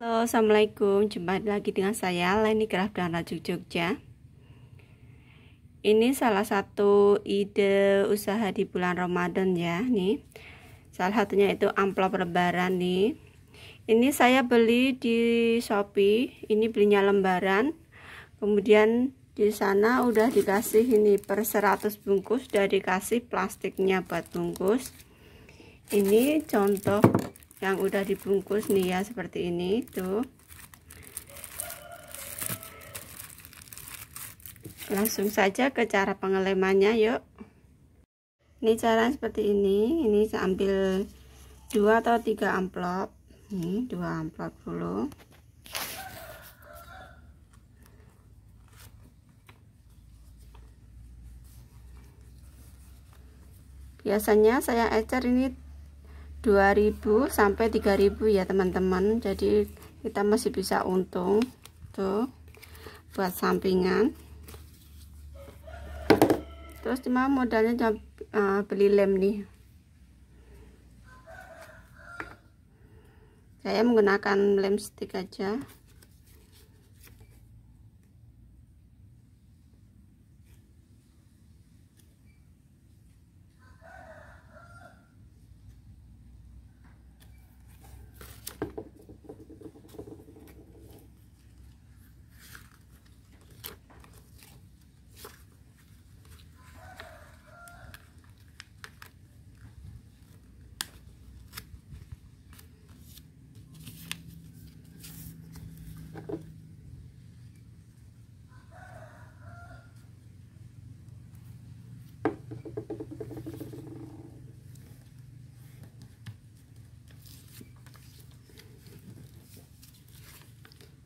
Halo, Assalamualaikum. Jumpa lagi dengan saya, Leni Graf dan Rajuk Jogja. Ini salah satu ide usaha di bulan Ramadan ya, nih. Salah satunya itu amplop lebaran nih. Ini saya beli di Shopee, ini belinya lembaran. Kemudian di sana udah dikasih ini per 100 bungkus dari kasih plastiknya buat bungkus. Ini contoh yang udah dibungkus nih ya seperti ini tuh langsung saja ke cara pengelemannya yuk ini cara seperti ini ini saya ambil dua atau tiga amplop ini dua amplop dulu biasanya saya ecer ini 2000 sampai 3000 ya teman-teman jadi kita masih bisa untung tuh buat sampingan terus cuma modalnya cuma uh, eh, beli lem nih saya menggunakan lem stick aja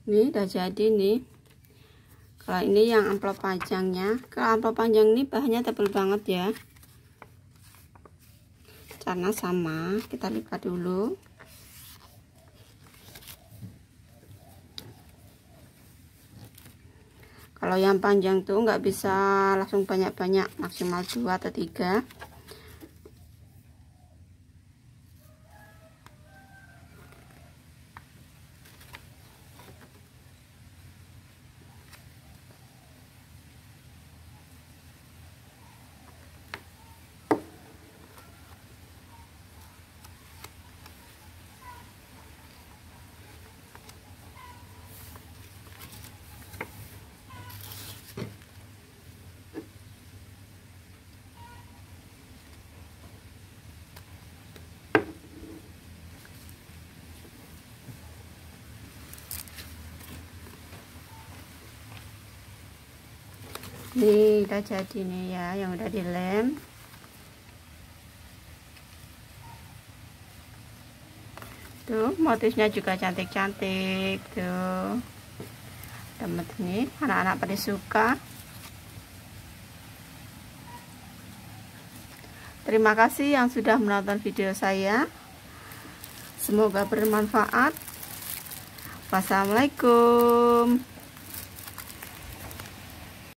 Ini udah jadi nih kalau ini yang amplop panjangnya kalau amplop panjang ini bahannya tebal banget ya karena sama kita lipat dulu kalau yang panjang tuh nggak bisa langsung banyak-banyak maksimal dua atau tiga nih udah jadi nih ya yang udah dilem tuh motifnya juga cantik-cantik tuh temet nih anak-anak pada suka terima kasih yang sudah menonton video saya semoga bermanfaat wassalamualaikum